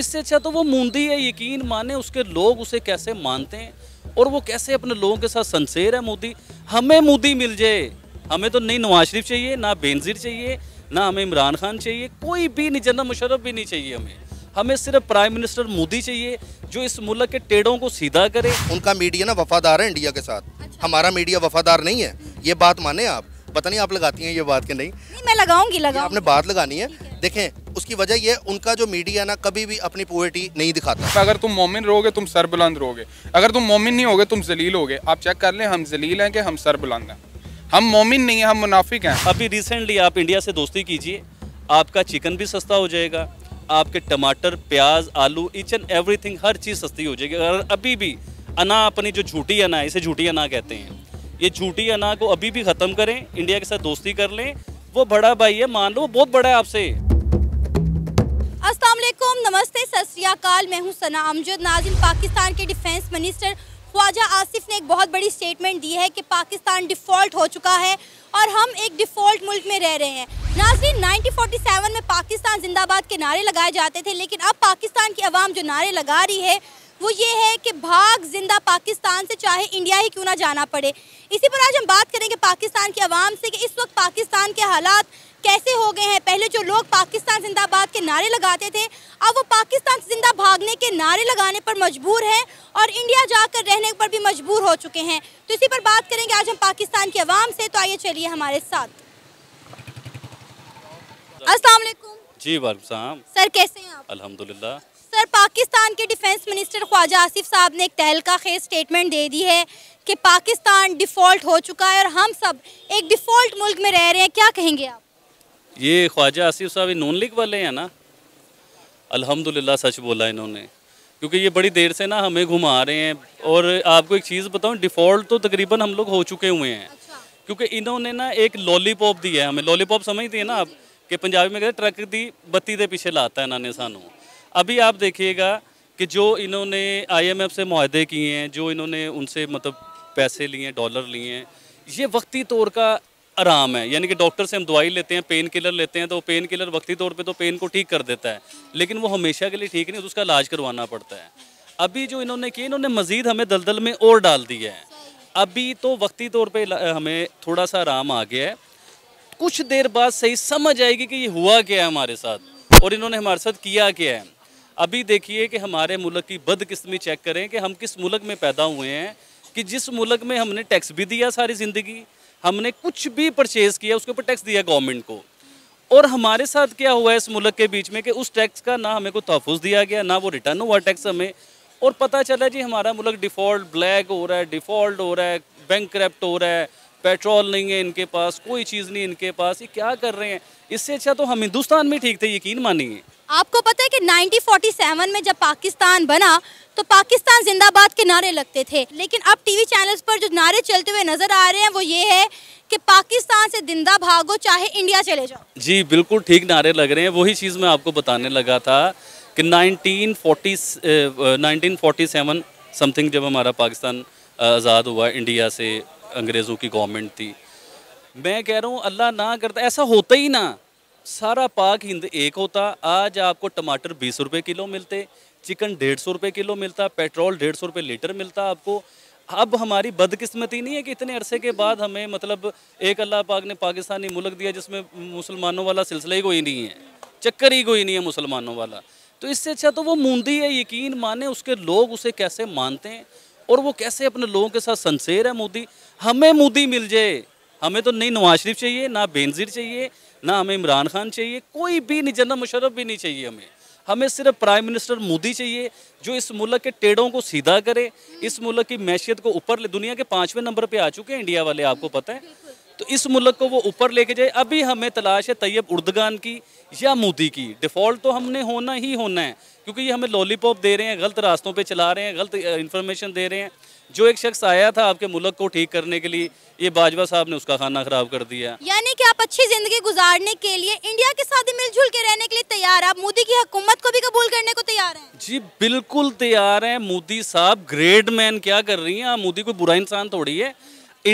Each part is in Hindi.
इससे अच्छा तो वो मूंदी है यकीन माने उसके लोग उसे कैसे मानते हैं और वो कैसे अपने लोगों के साथ सनसेर है मोदी हमें मोदी मिल जाए हमें तो नहीं नवाज शरीफ चाहिए ना बेनजीर चाहिए ना हमें इमरान खान चाहिए कोई भी नहीं जनरल मुशरफ भी नहीं चाहिए हमें हमें सिर्फ प्राइम मिनिस्टर मोदी चाहिए जो इस मुल्क के टेढ़ों को सीधा करे उनका मीडिया ना वफादार है इंडिया के साथ अच्छा। हमारा मीडिया वफादार नहीं है ये बात माने आप पता नहीं आप लगाती हैं ये बात के नहीं, नहीं मैं लगाऊंगी लगा आपने बात लगानी है देखें उसकी वजह यह उनका जो मीडिया ना कभी भी अपनी पोवर्टी नहीं दिखाता अगर तुम मोमिन रहोगे तुम सर बुलंद रहोगे अगर तुम मोमिन नहीं होगे तुम जलील होगे आप चेक कर लें हम जलील हैं कि हम सर बुलंद हैं हम मोमिन नहीं हैं हम मुनाफिक हैं अभी रिसेंटली आप इंडिया से दोस्ती कीजिए आपका चिकन भी सस्ता हो जाएगा आपके टमाटर प्याज आलू ईच एंड एवरी हर चीज़ सस्ती हो जाएगी अगर अभी भी अना अपनी जो झूठी अना है इसे झूठी अना कहते हैं ये झूठी अना को अभी भी ख़त्म करें इंडिया के साथ दोस्ती कर लें वो बड़ा भाई है मान लो बहुत बड़ा है आपसे असलम नमस्ते सत्याकाल मैं हूं सना अमजद नाजिम पाकिस्तान के डिफेंस मिनिस्टर ख्वाजा आसिफ ने एक बहुत बड़ी स्टेटमेंट दी है कि पाकिस्तान डिफ़ॉल्ट हो चुका है और हम एक डिफ़ॉल्ट मुल्क में रह रहे हैं नाजरीन 1947 में पाकिस्तान जिंदाबाद के नारे लगाए जाते थे लेकिन अब पाकिस्तान की आवाम जो नारे लगा रही है वो ये है कि भाग जिंदा पाकिस्तान से चाहे इंडिया ही क्यों ना जाना पड़े इसी पर आज हम बात करेंगे पाकिस्तान की आवाम से कि इस वक्त पाकिस्तान के हालात कैसे हो गए हैं पहले जो लोग पाकिस्तान जिंदाबाद के नारे लगाते थे अब वो पाकिस्तान जिंदा भागने के नारे लगाने पर मजबूर हैं और इंडिया जाकर रहने पर भी मजबूर हो चुके हैं तो इसी पर बात करेंगे आज हम पाकिस्तान के अवाम से तो आइए चलिए हमारे साथ अस्सलाम जी सर कैसे हैं आप अल्हम्दुलिल्लाह सर पाकिस्तान के डिफेंस मिनिस्टर ख्वाजा आसिफ साहब ने एक तहलका खेज स्टेटमेंट दे दी है कि पाकिस्तान डिफ़ॉल्ट हो चुका है और हम सब एक डिफ़ॉल्ट मुल्क में रह रहे हैं क्या कहेंगे आप ये ख्वाजा आसिफ साहब नून नॉन लीग वाले हैं ना अल्हम्दुलिल्लाह सच बोला इन्होंने क्योंकि ये बड़ी देर से ना हमें घुमा रहे हैं और आपको एक चीज़ बताऊं डिफ़ॉल्ट तो तकरीबन हम लोग हो चुके हुए हैं अच्छा। क्योंकि इन्होंने ना एक लॉलीपॉप दी है हमें लॉलीपॉप समझ दिए ना आप कि पंजाबी में कहते ट्रक दी बत्ती दे पीछे लाता है इन्होंने सानू अभी आप देखिएगा कि जो इन्होंने एफ से माहदे किए हैं जो इन्होंने उनसे मतलब पैसे लिए डॉलर लिए हैं ये वक्ती तौर का आराम है यानी कि डॉक्टर से हम दवाई लेते हैं पेन किलर लेते हैं तो पेन किलर वक्ती तौर पे तो पेन को ठीक कर देता है लेकिन वो हमेशा के लिए ठीक नहीं तो उसका इलाज करवाना पड़ता है अभी जो इन्होंने किया इन्होंने मज़ीद हमें दलदल में और डाल दिया है अभी तो वक्ती तौर पर हमें थोड़ा सा आराम आ गया है कुछ देर बाद सही समझ आएगी कि ये हुआ क्या है हमारे साथ और इन्होंने हमारे साथ किया क्या है अभी देखिए कि हमारे मुल्क की बदकिस्मी चेक करें कि हम किस मुल्क में पैदा हुए हैं कि जिस मुल्क में हमने टैक्स भी दिया सारी ज़िंदगी हमने कुछ भी परचेज किया उसके ऊपर टैक्स दिया गवर्नमेंट को और हमारे साथ क्या हुआ है इस मुल्क के बीच में कि उस टैक्स का ना हमें को तहफ़ दिया गया ना वो रिटर्न हुआ टैक्स हमें और पता चला जी हमारा मुल्क डिफ़ॉल्ट ब्लैक हो रहा है डिफ़ॉल्ट हो रहा है बैंक करप्ट हो रहा है पेट्रोल नहीं है इनके पास कोई चीज़ नहीं इनके पास ये क्या कर रहे हैं इससे अच्छा तो हम हिंदुस्तान में ठीक थे यकीन मानिए आपको पता है कि 1947 में जब पाकिस्तान बना तो पाकिस्तान जिंदाबाद के नारे लगते थे लेकिन अब टीवी चैनल्स पर जो नारे चलते हुए नज़र आ रहे हैं वो ये है कि पाकिस्तान से जिंदा भागो चाहे इंडिया चले जाओ जी बिल्कुल ठीक नारे लग रहे हैं वही चीज़ मैं आपको बताने लगा था कि 1940 1947 समथिंग जब हमारा पाकिस्तान आज़ाद हुआ इंडिया से अंग्रेज़ों की गवर्नमेंट थी मैं कह रहा हूँ अल्लाह ना करता ऐसा होता ही ना सारा पाक हिंद एक होता आज आपको टमाटर बीस रुपये किलो मिलते चिकन डेढ़ सौ रुपये किलो मिलता पेट्रोल डेढ़ सौ रुपये लीटर मिलता आपको अब हमारी बदकिस्मती नहीं है कि इतने अरसे के बाद हमें मतलब एक अल्लाह पाक ने पाकिस्तानी मुल्क दिया जिसमें मुसलमानों वाला सिलसिला ही कोई नहीं है चक्कर ही कोई नहीं है मुसलमानों वाला तो इससे अच्छा तो वो मूंदी है यकीन माने उसके लोग उसे कैसे मानते हैं और वो कैसे अपने लोगों के साथ सनसेर है मोदी हमें मोदी मिल जाए हमें तो नहीं नवाज शरीफ चाहिए ना बेनजीर चाहिए ना हमें इमरान खान चाहिए कोई भी नहीं जनरल मुशरफ भी नहीं चाहिए हमें हमें सिर्फ प्राइम मिनिस्टर मोदी चाहिए जो इस मुल्क के टेढ़ों को सीधा करे इस मुल्क की मैशियत को ऊपर ले दुनिया के पाँचवें नंबर पर आ चुके हैं इंडिया वाले आपको पता है तो इस मुल्क को वो ऊपर लेके जाए अभी हमें तलाश है तैयब उर्दगान की या मोदी की डिफ़ॉल्ट तो हमने होना ही होना है क्योंकि ये हमें लॉलीपॉप दे रहे हैं गलत रास्तों पे चला रहे हैं गलत इन्फॉर्मेशन दे रहे हैं जो एक शख्स आया था आपके मुल्क को ठीक करने के लिए ये बाजवा साहब ने उसका खाना खराब कर दिया यानी कि आप अच्छी जिंदगी गुजारने के लिए इंडिया के साथ मिलजुल के रहने के लिए तैयार है आप मोदी की हुकूमत को भी कबूल करने को तैयार हैं जी बिल्कुल तैयार हैं मोदी साहब ग्रेट मैन क्या कर रही हैं आप मोदी कोई बुरा इंसान थोड़ी है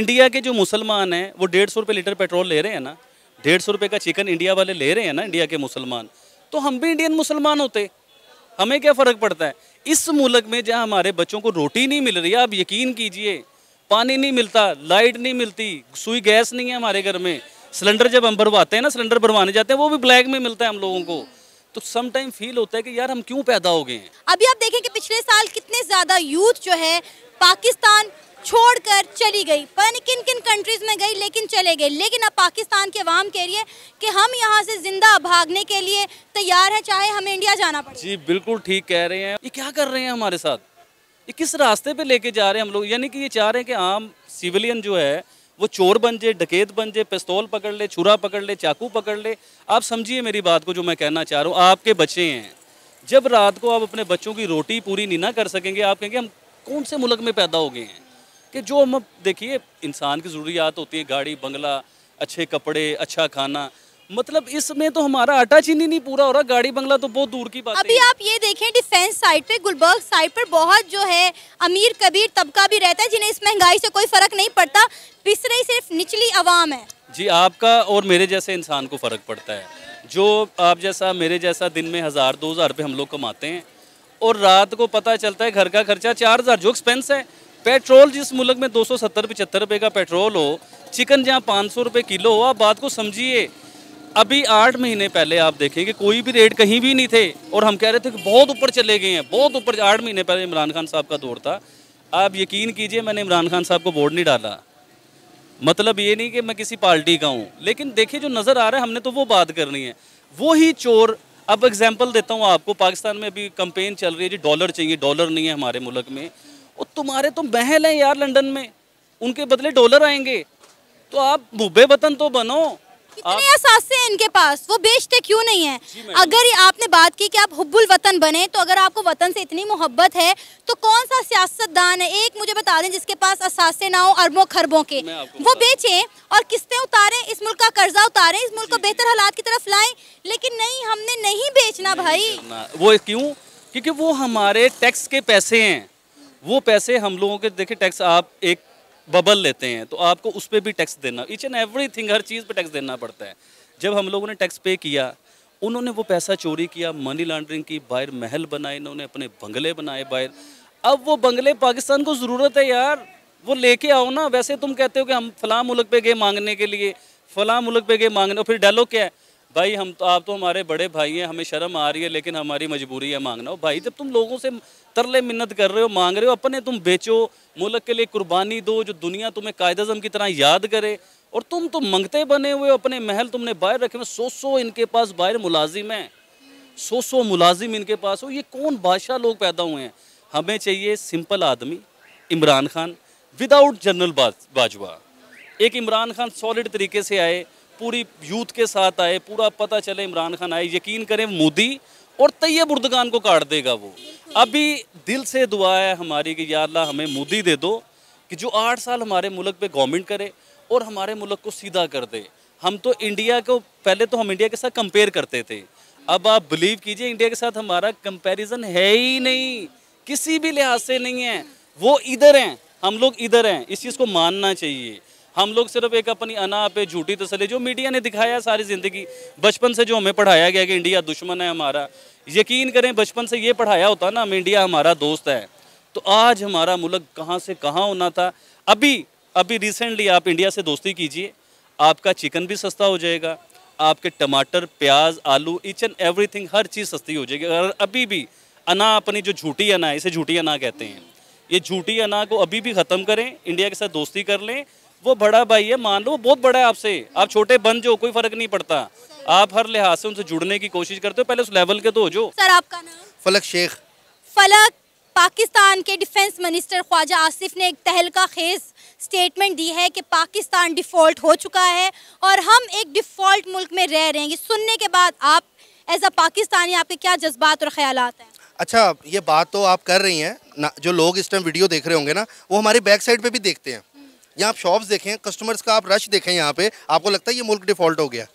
इंडिया के जो मुसलमान हैं वो डेढ़ सौ लीटर पेट्रोल ले रहे हैं ना डेढ़ सौ रुपये का चिकन इंडिया वाले ले रहे हैं ना इंडिया के मुसलमान तो हम भी इंडियन मुसलमान होते हमें क्या फ़र्क पड़ता है इस मुल्क में जहाँ हमारे बच्चों को रोटी नहीं मिल रही आप यकीन कीजिए पानी नहीं मिलता लाइट नहीं मिलती सुई गैस नहीं है हमारे घर में सिलेंडर जब हम भरवाते हैं ना सिलेंडर भरवाने जाते हैं वो भी ब्लैक में मिलता है हम लोगों को तो सम टाइम फील होता है कि यार हम क्यों पैदा हो गए हैं अभी आप देखें कि पिछले साल कितने ज़्यादा यूथ जो है पाकिस्तान छोड़कर चली गई पता नहीं किन किन कंट्रीज़ में गई लेकिन चले गए लेकिन अब पाकिस्तान के अवाम रही है कि हम यहाँ से ज़िंदा भागने के लिए तैयार है चाहे हमें इंडिया जाना पड़े जी बिल्कुल ठीक कह रहे हैं ये क्या कर रहे हैं हमारे साथ ये किस रास्ते पे लेके जा रहे हैं हम लोग यानी कि ये चाह रहे हैं कि आम सिविलियन जो है वो चोर बन जाए डकेत बन जाए पिस्तौल पकड़ ले छुरा पकड़ ले चाकू पकड़ ले आप समझिए मेरी बात को जो मैं कहना चाह रहा हूँ आपके बच्चे हैं जब रात को आप अपने बच्चों की रोटी पूरी नहीं ना कर सकेंगे आप कहेंगे हम कौन से मुल्क में पैदा हो गए हैं कि जो हम देखिए इंसान की ज़रूरियात होती है गाड़ी बंगला अच्छे कपड़े अच्छा खाना मतलब इसमें तो हमारा आटा चीनी नहीं पूरा हो रहा गाड़ी बंगला तो बहुत दूर की बात अभी है। आप ये देखें डिफेंस साइड पे गुलबर्ग साइड पर बहुत जो है अमीर कबीर तबका भी रहता है जिन्हें इस महंगाई से कोई फर्क नहीं पड़ता पिस रही सिर्फ निचली आवाम है जी आपका और मेरे जैसे इंसान को फर्क पड़ता है जो आप जैसा मेरे जैसा दिन में हज़ार दो हज़ार हम लोग कमाते हैं और रात को पता चलता है घर का खर्चा चार हज़ार जो एक्सपेंस है पेट्रोल जिस मुल्क में दो सौ सत्तर पचहत्तर रुपये का पेट्रोल हो चिकन जहाँ पाँच सौ रुपये किलो हो आप बात को समझिए अभी आठ महीने पहले आप देखेंगे कोई भी रेट कहीं भी नहीं थे और हम कह रहे थे कि बहुत ऊपर चले गए हैं बहुत ऊपर आठ महीने पहले इमरान खान साहब का दौर था आप यकीन कीजिए मैंने इमरान खान साहब को वोट नहीं डाला मतलब ये नहीं कि मैं किसी पार्टी का हूँ लेकिन देखिए जो नज़र आ रहा है हमने तो वो बात करनी है वो ही चोर अब एग्जाम्पल देता हूँ आपको पाकिस्तान में अभी कंपेन चल रही है जी डॉलर चाहिए डॉलर नहीं है हमारे मुल्क में और तुम्हारे तो महल हैं यार लंदन में उनके बदले डॉलर आएंगे तो आप भूबे वतन तो बनो कितने आप... इनके पास वो बेचते क्यों नहीं है अगर आपने बात की कि आप हुब्बुल वतन बने तो अगर आपको वतन से इतनी मोहब्बत है तो कौन सा सियासतदान है एक मुझे बता दें जिसके पास असासे ना हो अरबों खरबों के वो बेचे और किस्तें उतारे इस मुल्क का कर्जा उतारे इस मुल्क को बेहतर हालात की तरफ लाए लेकिन नहीं हमने नहीं बेचना भाई वो क्यूँ क्योंकि वो हमारे टैक्स के पैसे हैं वो पैसे हम लोगों के देखिए टैक्स आप एक बबल लेते हैं तो आपको उस पर भी टैक्स देना ईच एंड थिंग हर चीज़ पर टैक्स देना पड़ता है जब हम लोगों ने टैक्स पे किया उन्होंने वो पैसा चोरी किया मनी लॉन्ड्रिंग की बाहर महल बनाए इन्होंने अपने बंगले बनाए बाहर अब वो बंगले पाकिस्तान को ज़रूरत है यार वो लेके आओ ना वैसे तुम कहते हो कि हम फलां मुल्क पे गए मांगने के लिए फलां मुल्क पे गए मांगने और फिर डायलॉग क्या है भाई हम तो आप तो हमारे बड़े भाई हैं हमें शर्म आ रही है लेकिन हमारी मजबूरी है मांगना हो भाई जब तुम लोगों से तरले मिन्नत कर रहे हो मांग रहे हो अपने तुम बेचो मुल्क के लिए कुर्बानी दो जो दुनिया तुम्हें कायद अजम की तरह याद करे और तुम तो मंगते बने हुए अपने महल तुमने बाहर रखे हुए सौ सौ इनके पास बाहर मुलाजिम है सौ सौ मुलाजिम इनके पास हो ये कौन बादशाह लोग पैदा हुए हैं हमें चाहिए सिंपल आदमी इमरान खान विदाउट जनरल बाजवा एक इमरान खान सॉलिड तरीके से आए पूरी यूथ के साथ आए पूरा पता चले इमरान खान आए यकीन करें मोदी और तैयब उर्दगान को काट देगा वो अभी दिल से दुआ है हमारी कि यार हमें मोदी दे दो कि जो आठ साल हमारे मुल्क पे गवर्नमेंट करे और हमारे मुल्क को सीधा कर दे हम तो इंडिया को पहले तो हम इंडिया के साथ कंपेयर करते थे अब आप बिलीव कीजिए इंडिया के साथ हमारा कंपेरिजन है ही नहीं किसी भी लिहाज से नहीं है वो इधर हैं हम लोग इधर हैं इस चीज़ को मानना चाहिए हम लोग सिर्फ एक अपनी अना पे झूठी तसली जो मीडिया ने दिखाया सारी ज़िंदगी बचपन से जो हमें पढ़ाया गया कि इंडिया दुश्मन है हमारा यकीन करें बचपन से ये पढ़ाया होता ना हम इंडिया हमारा दोस्त है तो आज हमारा मुल्क कहाँ से कहाँ होना था अभी अभी रिसेंटली आप इंडिया से दोस्ती कीजिए आपका चिकन भी सस्ता हो जाएगा आपके टमाटर प्याज आलू ईच एंड एवरीथिंग हर चीज़ सस्ती हो जाएगी अगर अभी भी अना अपनी जो झूठी अना है इसे झूठी अना कहते हैं ये झूठी अना को अभी भी ख़त्म करें इंडिया के साथ दोस्ती कर लें वो बड़ा भाई है मान लो वो बहुत बड़ा है आपसे आप छोटे बन जो कोई फर्क नहीं पड़ता आप हर लिहाज से उनसे जुड़ने की कोशिश करते हो पहले उस लेवल के तो हो जो सर आपका नाम फलक शेख फलक पाकिस्तान के डिफेंस मिनिस्टर ख्वाजा आसिफ ने एक तहलका खेज स्टेटमेंट दी है कि पाकिस्तान डिफ़ॉल्ट हो चुका है और हम एक डिफ़ॉल्ट मुल्क में रह रहे हैं ये सुनने के बाद आप एज अ पाकिस्तानी आपके क्या जज्बात और ख्याल हैं अच्छा ये बात तो आप कर रही हैं ना जो लोग इस टाइम वीडियो देख रहे होंगे ना वो हमारी बैक साइड पे भी देखते हैं यहाँ आप शॉप्स देखें कस्टमर्स का आप रश देखें यहाँ पे आपको लगता है ये मुल्क डिफ़ॉल्ट हो गया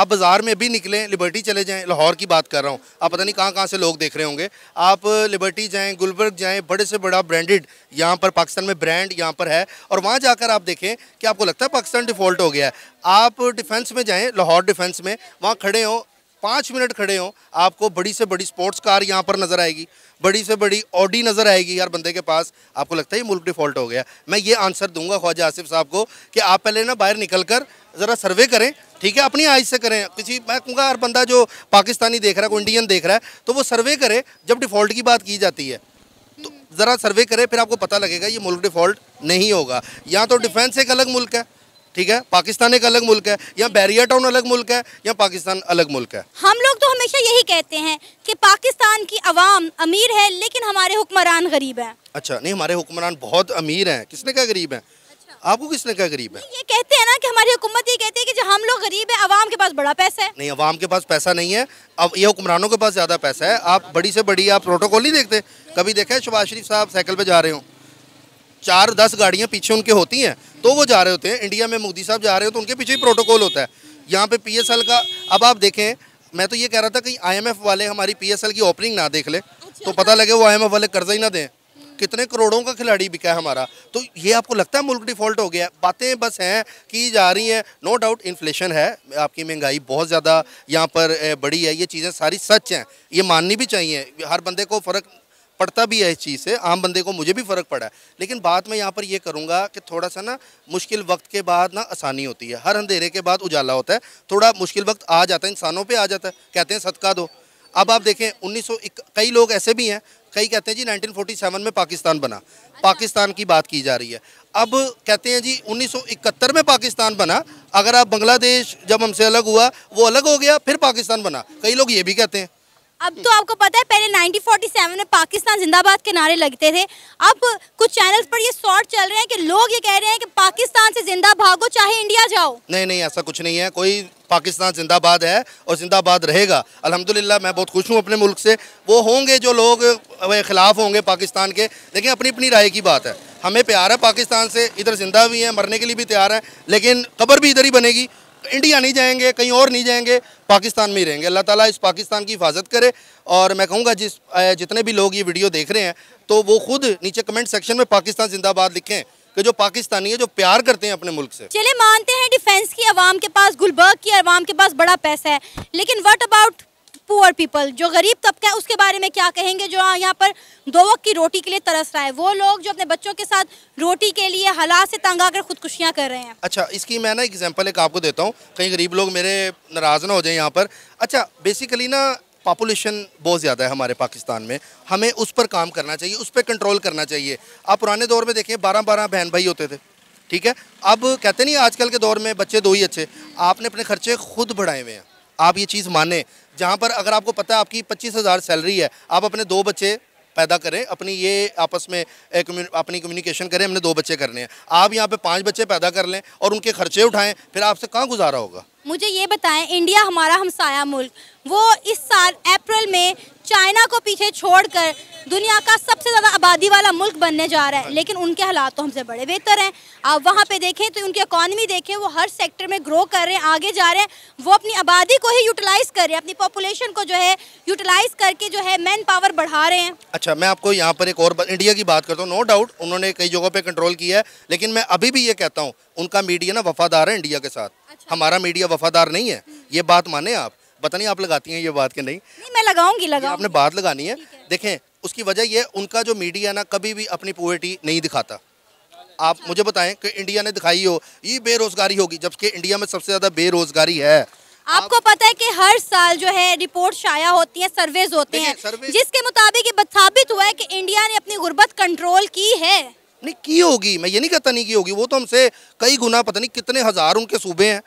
आप बाज़ार में भी निकलें लिबर्टी चले जाएं लाहौर की बात कर रहा हूँ आप पता नहीं कहाँ कहाँ से लोग देख रहे होंगे आप लिबर्टी जाएं गुलबर्ग जाएं बड़े से बड़ा ब्रांडेड यहाँ पर पाकिस्तान में ब्रांड यहाँ पर है और वहाँ जाकर आप देखें कि आपको लगता है पाकिस्तान डिफ़ॉल्ट हो गया है आप डिफेंस में जाएँ लाहौर डिफेंस में वहाँ खड़े हों पाँच मिनट खड़े हों आपको बड़ी से बड़ी स्पोर्ट्स कार यहाँ पर नज़र आएगी बड़ी से बड़ी ऑडी नज़र आएगी यार बंदे के पास आपको लगता है ये मुल्क डिफ़ॉल्ट हो गया मैं ये आंसर दूंगा ख्वाजा आसिफ साहब को कि आप पहले ना बाहर निकल कर ज़रा सर्वे करें ठीक है अपनी आइज से करें किसी मैं कहूँगा हर बंदा जो पाकिस्तानी देख रहा है कोई इंडियन देख रहा है तो वो सर्वे करे जब डिफ़ॉल्ट की बात की जाती है तो ज़रा सर्वे करें फिर आपको पता लगेगा ये मुल्क डिफ़ॉल्ट नहीं होगा या तो डिफेंस एक अलग मुल्क है ठीक है पाकिस्तान एक अलग मुल्क है या बैरिया टाउन अलग मुल्क है या पाकिस्तान अलग मुल्क है हम लोग हमेशा यही कहते हैं कि पाकिस्तान की आवाम अमीर है लेकिन हमारे हुक्मरान गरीब हैं अच्छा नहीं हमारे हुक्मरान बहुत अमीर हैं किसने का गरीब है अच्छा। आपको किसने का गरीब है ये कहते हैं ना कि हमारी हुकूमत ये कहती है कि जो हम लोग गरीब है आवाम के पास बड़ा पैसा है नहीं अवाम के पास पैसा नहीं है अब ये हुक्मरानों के पास ज़्यादा पैसा है आप बड़ी से बड़ी आप प्रोटोकॉल नहीं देखते कभी देखा है शबाज शरीफ साहब साइकिल पर जा रहे हो चार दस गाड़ियाँ पीछे उनके होती हैं तो वो जा रहे होते हैं इंडिया में मोदी साहब जा रहे हो तो उनके पीछे ही प्रोटोकॉल होता है यहाँ पे पीएसएल का अब आप देखें मैं तो ये कह रहा था कि आई वाले हमारी पी की ओपनिंग ना देख ले अच्छा। तो पता लगे वो आई वाले कर्जा ही ना दें कितने करोड़ों का खिलाड़ी बिका है हमारा तो ये आपको लगता है मुल्क डिफॉल्ट हो गया है बातें बस हैं की जा रही हैं नो डाउट इन्फ्लेशन है आपकी महंगाई बहुत ज़्यादा यहाँ पर बड़ी है ये चीज़ें सारी सच हैं ये माननी भी चाहिए हर बंदे को फ़र्क पड़ता भी है इस चीज़ से आम बंदे को मुझे भी फ़र्क पड़ा है लेकिन बात मैं यहाँ पर ये करूँगा कि थोड़ा सा ना मुश्किल वक्त के बाद ना आसानी होती है हर अंधेरे के बाद उजाला होता है थोड़ा मुश्किल वक्त आ जाता है इंसानों पर आ जाता है कहते हैं सदका दो अब आप देखें उन्नीस कई लोग ऐसे भी हैं कई कहते हैं जी 1947 में पाकिस्तान बना अच्छा। पाकिस्तान की बात की जा रही है अब कहते हैं जी 1971 में पाकिस्तान बना अगर आप बांग्लादेश जब हमसे अलग हुआ वो अलग हो गया फिर पाकिस्तान बना कई लोग ये भी कहते हैं अब तो आपको पता है पहले 1947 में पाकिस्तान जिंदाबाद के नारे लगते थे अब कुछ चैनल्स पर ये शॉर्ट चल रहे हैं कि लोग ये कह रहे हैं कि पाकिस्तान से जिंदा भागो चाहे इंडिया जाओ नहीं नहीं ऐसा कुछ नहीं है कोई पाकिस्तान जिंदाबाद है और जिंदाबाद रहेगा अल्हम्दुलिल्लाह मैं बहुत खुश हूँ अपने मुल्क से वो होंगे जो लोग खिलाफ होंगे पाकिस्तान के लेकिन अपनी अपनी राय की बात है हमें प्यार है पाकिस्तान से इधर जिंदा भी हैं मरने के लिए भी तैयार हैं लेकिन खबर भी इधर ही बनेगी इंडिया नहीं जाएंगे कहीं और नहीं जाएंगे पाकिस्तान में ही रहेंगे अल्लाह ताला इस पाकिस्तान की हिफाजत करे और मैं कहूँगा जिस जितने भी लोग ये वीडियो देख रहे हैं तो वो खुद नीचे कमेंट सेक्शन में पाकिस्तान जिंदाबाद लिखें कि जो पाकिस्तानी है जो प्यार करते हैं अपने मुल्क से चले मानते हैं डिफेंस की आवाम के पास गुलबर्ग की आवाम के पास बड़ा पैसा है लेकिन वट अबाउट पुअर पीपल जो गरीब तबका है उसके बारे में क्या कहेंगे जो हाँ, यहाँ पर दो वक्त की रोटी के लिए तरस रहा है वो लोग जो अपने बच्चों के साथ रोटी के लिए हालात से तंग आकर खुदकुशियाँ कर रहे हैं अच्छा इसकी मैं ना एग्जाम्पल एक आपको देता हूँ कहीं गरीब लोग मेरे नाराज़ ना हो जाए यहाँ पर अच्छा बेसिकली ना पॉपुलेशन बहुत ज़्यादा है हमारे पाकिस्तान में हमें उस पर काम करना चाहिए उस पर कंट्रोल करना चाहिए आप पुराने दौर में देखें बारह बारह बहन भाई होते थे ठीक है अब कहते नहीं आजकल के दौर में बच्चे दो ही अच्छे आपने अपने खर्चे खुद बढ़ाए हुए हैं आप ये चीज़ माने जहाँ पर अगर आपको पता है आपकी पच्चीस हज़ार सैलरी है आप अपने दो बच्चे पैदा करें अपनी ये आपस में अपनी कम्युनिकेशन करें हमने दो बच्चे करने हैं आप यहाँ पे पांच बच्चे पैदा कर लें और उनके खर्चे उठाएं फिर आपसे कहाँ गुजारा होगा मुझे ये बताएं इंडिया हमारा हमसाया मुल्क वो इस साल अप्रैल में चाइना को पीछे छोड़कर दुनिया का सबसे ज़्यादा आबादी वाला मुल्क बनने जा रहा है लेकिन उनके हालात तो हमसे बड़े बेहतर हैं आप वहाँ पे देखें तो उनकी इकानमी देखें वो हर सेक्टर में ग्रो कर रहे हैं आगे जा रहे हैं वो अपनी आबादी को ही यूटिलाइज़ कर रहे हैं अपनी पॉपुलेशन को जो है यूटिलाइज़ करके जो है मैन पावर बढ़ा रहे हैं अच्छा मैं आपको यहाँ पर एक और इंडिया की बात करता हूँ नो डाउट उन्होंने कई जगहों पर कंट्रोल किया है लेकिन मैं अभी भी ये कहता हूँ उनका मीडिया ना वफादार है इंडिया के साथ हमारा मीडिया वफादार नहीं है ये बात माने आप पता नहीं आप लगाती हैं ये बात के नहीं, नहीं मैं लगाऊंगी लगा आपने बात लगानी है देखें उसकी वजह ये उनका जो मीडिया ना कभी भी अपनी पोवर्टी नहीं दिखाता आप मुझे बताएं कि इंडिया ने दिखाई हो ये बेरोजगारी होगी जबकि इंडिया में सबसे ज़्यादा बेरोजगारी है आपको आप... पता है कि हर साल जो है रिपोर्ट शाया होती है सर्वेज होते हैं जिसके मुताबिक ये साबित हुआ है कि इंडिया ने अपनी गुर्बत कंट्रोल की है नहीं की होगी मैं ये नहीं कहता नहीं की होगी वो तो हमसे कई गुना पता नहीं कितने हजार उनके सूबे हैं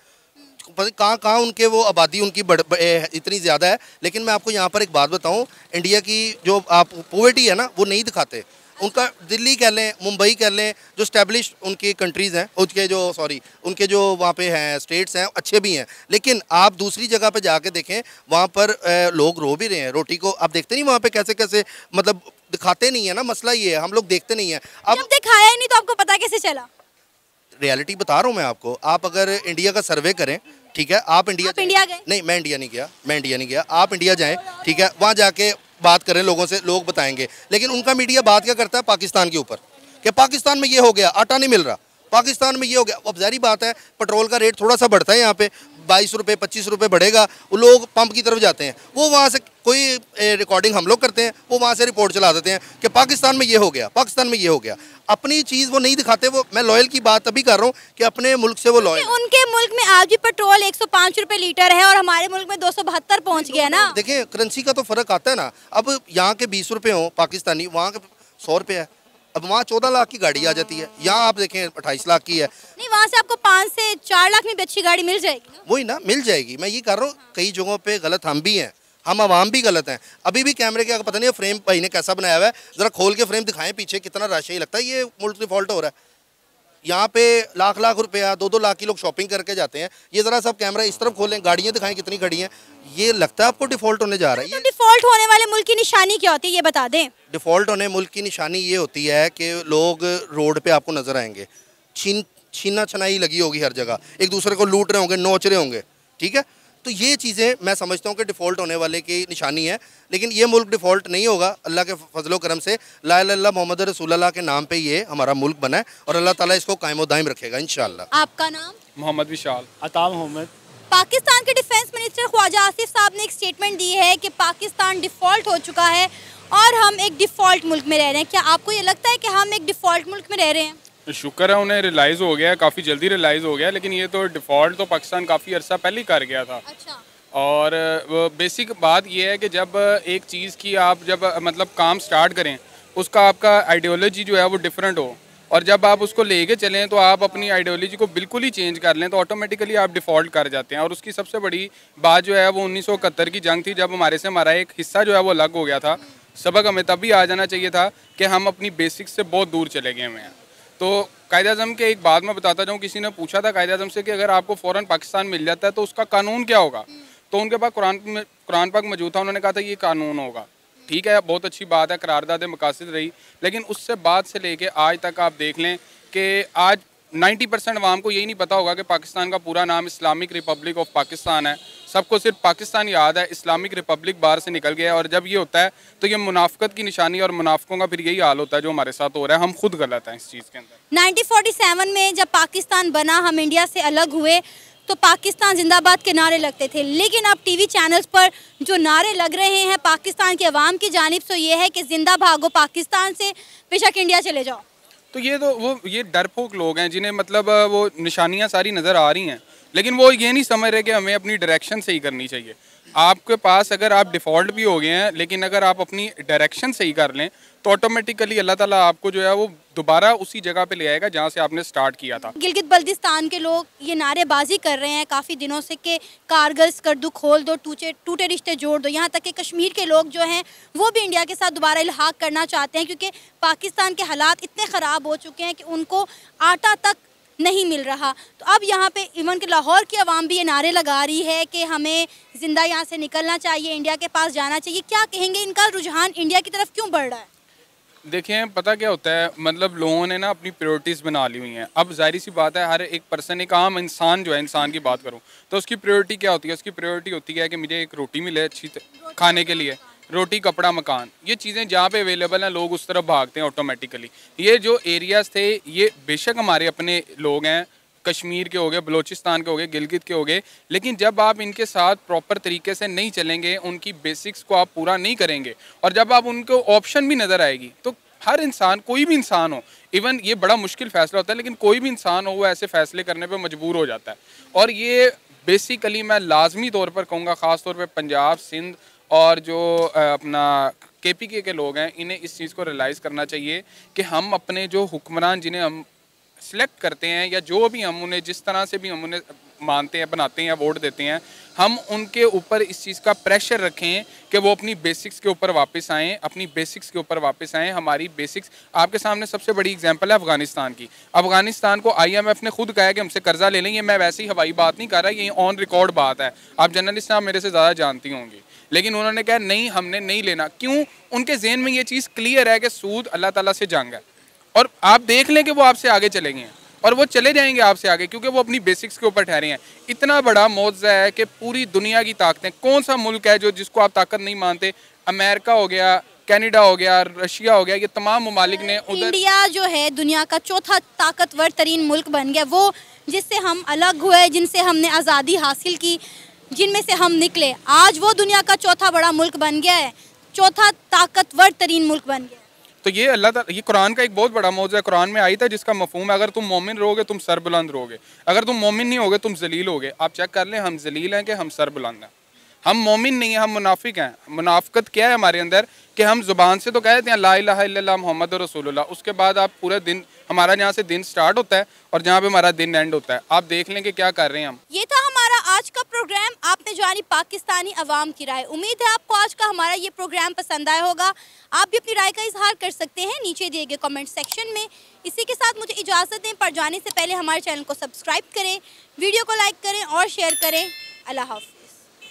कहाँ कहाँ उनके वो आबादी उनकी बढ़ इतनी ज़्यादा है लेकिन मैं आपको यहाँ पर एक बात बताऊँ इंडिया की जो आप पोवर्टी है ना वो नहीं दिखाते उनका दिल्ली कह लें मुंबई कह लें जो स्टैब्लिश उनकी कंट्रीज़ हैं उनके जो सॉरी उनके जो वहाँ पे हैं स्टेट्स हैं अच्छे भी हैं लेकिन आप दूसरी जगह पे जाके देखें वहाँ पर लोग रो भी रहे हैं रोटी को आप देखते नहीं वहाँ पे कैसे कैसे मतलब दिखाते नहीं है ना मसला ये है हम लोग देखते नहीं है अब दिखाया ही नहीं तो आपको पता कैसे चला रियलिटी बता रहा हूँ मैं आपको आप अगर इंडिया का सर्वे करें ठीक है आप इंडिया आप इंडिया गए नहीं मैं इंडिया नहीं गया मैं इंडिया नहीं गया आप इंडिया जाएं ठीक है वहाँ जाके बात करें लोगों से लोग बताएंगे लेकिन उनका मीडिया बात क्या करता है पाकिस्तान के ऊपर कि पाकिस्तान में ये हो गया आटा नहीं मिल रहा पाकिस्तान में ये हो गया अब जहरी बात है पेट्रोल का रेट थोड़ा सा बढ़ता है यहाँ पे बाईस रुपये पच्चीस रुपये बढ़ेगा वो लोग पंप की तरफ जाते हैं वो वहाँ से कोई रिकॉर्डिंग हम लोग करते हैं वो वहाँ से रिपोर्ट चला देते हैं कि पाकिस्तान में ये हो गया पाकिस्तान में ये हो गया अपनी चीज़ वो नहीं दिखाते वो मैं लॉयल की बात अभी कर रहा हूँ कि अपने मुल्क से वो लॉयल उनके मुल्क में आज भी पेट्रोल एक सौ लीटर है और हमारे मुल्क में दो सौ पहुँच गया ना देखिए करेंसी का तो फर्क आता है ना अब यहाँ के बीस रुपये हों पाकिस्तानी वहाँ के सौ रुपये है अब वहाँ चौदह लाख की गाड़ी आ जाती है यहाँ आप देखें अट्ठाईस लाख की है नहीं वहाँ से आपको पाँच से चार लाख में अच्छी गाड़ी मिल जाएगी वही ना मिल जाएगी मैं ये कर रहा हूँ कई जगहों पे गलत हम भी हैं हम आवाम भी गलत हैं अभी भी कैमरे के पता नहीं फ्रेम भाई ने कैसा बनाया हुआ है ज़रा खोल के फ्रेम दिखाएं पीछे कितना राशि लगता है ये मुल्क फॉल्ट हो रहा है यहाँ पे लाख लाख रुपया दो दो लाख की लोग शॉपिंग करके जाते हैं ये जरा सब कैमरा इस तरफ खोलें गाड़ियाँ दिखाएं कितनी खड़ी हैं ये लगता है आपको डिफॉल्ट होने जा रहा है तो डिफॉल्ट होने वाले मुल्क की निशानी क्या होती है ये बता दें डिफॉल्ट होने मुल्क की निशानी ये होती है कि लोग रोड पे आपको नजर आएंगे छीन छीना छनाई लगी होगी हर जगह एक दूसरे को लूट रहे होंगे नोच रहे होंगे ठीक है तो ये चीज़ें मैं समझता हूँ कि डिफ़ॉल्ट होने वाले की निशानी है लेकिन ये मुल्क डिफ़ॉल्ट नहीं होगा अल्लाह के फजलो करम से ला मोहम्मद रसूल के नाम पर ये हमारा मुल्क बना है और अल्लाह ताली इसको कायम दायम रखेगा इन आपका नाम मोहम्मद विशाल अता मोहम्मद पाकिस्तान के डिफेंस मिनिस्टर ख्वाजा आसिफ साहब ने एक स्टेटमेंट दी है कि पाकिस्तान डिफ़ॉल्ट हो चुका है और हम एक डिफ़ॉल्ट मुल्क में रह रहे हैं क्या आपको ये लगता है कि हम एक डिफ़ॉल्ट मुल्क में रह रहे हैं तो शुक्र है उन्हें रिलाइज हो गया काफ़ी जल्दी रिलाइज हो गया लेकिन ये तो डिफ़ॉल्ट तो पाकिस्तान काफ़ी अरसा पहले ही कर गया था अच्छा। और बेसिक बात यह है कि जब एक चीज़ की आप जब मतलब काम स्टार्ट करें उसका आपका आइडियोलॉजी जो है वो डिफरेंट हो और जब आप उसको लेके चलें तो आप अपनी आइडियोलॉजी को बिल्कुल ही चेंज कर लें तो ऑटोमेटिकली आप डिफ़ॉल्ट कर जाते हैं और उसकी सबसे बड़ी बात जो है वो उन्नीस की जंग थी जब हमारे से हमारा एक हिस्सा जो है वो अलग हो गया था सबक हमें तब भी आ जाना चाहिए था कि हम अपनी बेसिक से बहुत दूर चले गए हुए हैं तो कायद अजम के एक बात मैं बताता जाऊँ किसी ने पूछा था कायद अजम से कि अगर आपको फ़ौरन पाकिस्तान मिल जाता है तो उसका कानून क्या होगा तो उनके पास कुरान कुरान पाक मौजूद था उन्होंने कहा था ये कानून होगा ठीक है बहुत अच्छी बात है करारदाद मकासद रही लेकिन उससे बाद से लेके आज तक आप देख लें कि आज 90 परसेंट आवाम को यही नहीं पता होगा कि पाकिस्तान का पूरा नाम इस्लामिक रिपब्लिक ऑफ पाकिस्तान है सबको सिर्फ पाकिस्तान याद है इस्लामिक रिपब्लिक बाहर से निकल गया और जब ये होता है तो ये मुनाफ्त की निशानी और मुनाफकों का फिर यही हाल होता है जो हमारे साथ हो रहा है हम खुद गलत हैं इस चीज़ के अंदर 1947 में जब पाकिस्तान बना हम इंडिया से अलग हुए तो पाकिस्तान जिंदाबाद के नारे लगते थे लेकिन अब टीवी चैनल्स पर जो नारे लग रहे हैं पाकिस्तान के अवाम की जानब से ये है कि जिंदा भागो पाकिस्तान से बेशक इंडिया चले जाओ तो ये तो वो ये डरपोक लोग हैं जिन्हें मतलब वो निशानियाँ सारी नज़र आ रही हैं लेकिन वो ये नहीं समझ रहे कि हमें अपनी डायरेक्शन सही करनी चाहिए आपके पास अगर आप डिफ़ॉल्ट भी हो गए हैं लेकिन अगर आप अपनी डायरेक्शन सही कर लें तो ऑटोमेटिकली अल्लाह ताला आपको जो है वो दोबारा उसी जगह पे ले आएगा जहाँ से आपने स्टार्ट किया था गिलगित बल्दिस्तान के लोग ये नारेबाजी कर रहे हैं काफ़ी दिनों से कि कारगिल कर दो खोल दो टूटे टूटे रिश्ते जोड़ दो यहाँ तक कि कश्मीर के लोग जो हैं वो भी इंडिया के साथ दोबारा इलाहाक करना चाहते हैं क्योंकि पाकिस्तान के हालात इतने ख़राब हो चुके हैं कि उनको आटा तक नहीं मिल रहा तो अब यहाँ पे इवन के लाहौर की आवाम भी ये नारे लगा रही है कि हमें ज़िंदा यहाँ से निकलना चाहिए इंडिया के पास जाना चाहिए क्या कहेंगे इनका रुझान इंडिया की तरफ क्यों बढ़ रहा है देखें पता क्या होता है मतलब लोगों ने ना अपनी प्रायोरिटीज़ बना ली हुई हैं अब जाहिर सी बात है हर एक पर्सन एक आम इंसान जो है इंसान की बात करूँ तो उसकी प्रायोरिटी क्या होती है उसकी प्रायोरिटी होती है कि मुझे एक रोटी मिले अच्छी खाने के लिए रोटी कपड़ा मकान ये चीज़ें जहाँ पे अवेलेबल हैं लोग उस तरफ भागते हैं ऑटोमेटिकली ये जो एरियाज़ थे ये बेशक हमारे अपने लोग हैं कश्मीर के हो गए बलोचिस्तान के हो गए गिलगित के हो गए लेकिन जब आप इनके साथ प्रॉपर तरीके से नहीं चलेंगे उनकी बेसिक्स को आप पूरा नहीं करेंगे और जब आप उनको ऑप्शन भी नज़र आएगी तो हर इंसान कोई भी इंसान हो इवन ये बड़ा मुश्किल फैसला होता है लेकिन कोई भी इंसान हो वो ऐसे फैसले करने पर मजबूर हो जाता है और ये बेसिकली मैं लाजमी तौर पर कहूँगा ख़ास तौर पर पंजाब सिंध और जो अपना के पी के के लोग हैं इन्हें इस चीज़ को रियलाइज़ करना चाहिए कि हम अपने जो हुक्मरान जिन्हें हम सिलेक्ट करते हैं या जो भी हम उन्हें जिस तरह से भी हम उन्हें मानते हैं बनाते हैं या वोट देते हैं हम उनके ऊपर इस चीज़ का प्रेशर रखें कि वो अपनी बेसिक्स के ऊपर वापस आएँ अपनी बेसिक्स के ऊपर वापस आएँ हमारी बेसिक्स आपके सामने सबसे बड़ी एग्जांपल है अफगानिस्तान की अफगानिस्तान को आईएमएफ ने खुद कहा है कि हमसे कर्जा ले लें ये मैं वैसी हवाई बात नहीं कर रहा ये ऑन रिकॉर्ड बात है आप जर्नलिस्ट आप मेरे से ज़्यादा जानती होंगी लेकिन उन्होंने कहा नहीं हमने नहीं लेना क्यों उनके जहन में ये चीज़ क्लियर है कि सूद अल्लाह ताला से जंग और आप देख लें कि वो आपसे आगे चले गए हैं और वो चले जाएंगे आपसे आगे क्योंकि वो अपनी बेसिक्स के ऊपर ठहरे हैं इतना बड़ा मुआवजा है कि पूरी दुनिया की ताकतें कौन सा मुल्क है जो जिसको आप ताकत नहीं मानते अमेरिका हो गया कनाडा हो गया रशिया हो गया ये तमाम ममालिक ने उधर इंडिया जो है दुनिया का चौथा ताकतवर तरीन मुल्क बन गया वो जिससे हम अलग हुए जिनसे हमने आज़ादी हासिल की जिनमें से हम निकले आज वो दुनिया का चौथा बड़ा मुल्क बन गया है चौथा ताकतवर तरीन मुल्क बन गया तो ये अल्लाह ये कुरान का एक बहुत बड़ा मौजा है कुरान में आई था जिसका मफहम है अगर तुम मोमिन रहोगे तुम सर बुलंद रहोगे अगर तुम मोमिन नहीं होगे तुम जलील होगे आप चेक कर लें हम जलील हैं कि हम सर बुलंद हैं हम मोमिन नहीं हैं हम मुनाफिक हैं मुनाफ़त क्या है हमारे अंदर कि हम ज़ुबान से तो कह देते हैं ला ला मोहम्मद रसूल उसके बाद आप पूरा दिन हमारा यहाँ से दिन स्टार्ट होता है और जहाँ पे हमारा दिन एंड होता है आप देख लें कि क्या कर रहे हैं हम ये था हमारा आज का प्रोग्राम आपने जानी पाकिस्तानी अवाम की राय उम्मीद है आपको आज का हमारा ये प्रोग्राम पसंद आया होगा आप भी अपनी राय का इजहार कर सकते हैं नीचे दिए गए कमेंट सेक्शन में इसी के साथ मुझे इजाज़त दें पर जाने से पहले हमारे चैनल को सब्सक्राइब करें वीडियो को लाइक करें और शेयर करें अल्लाह हाफ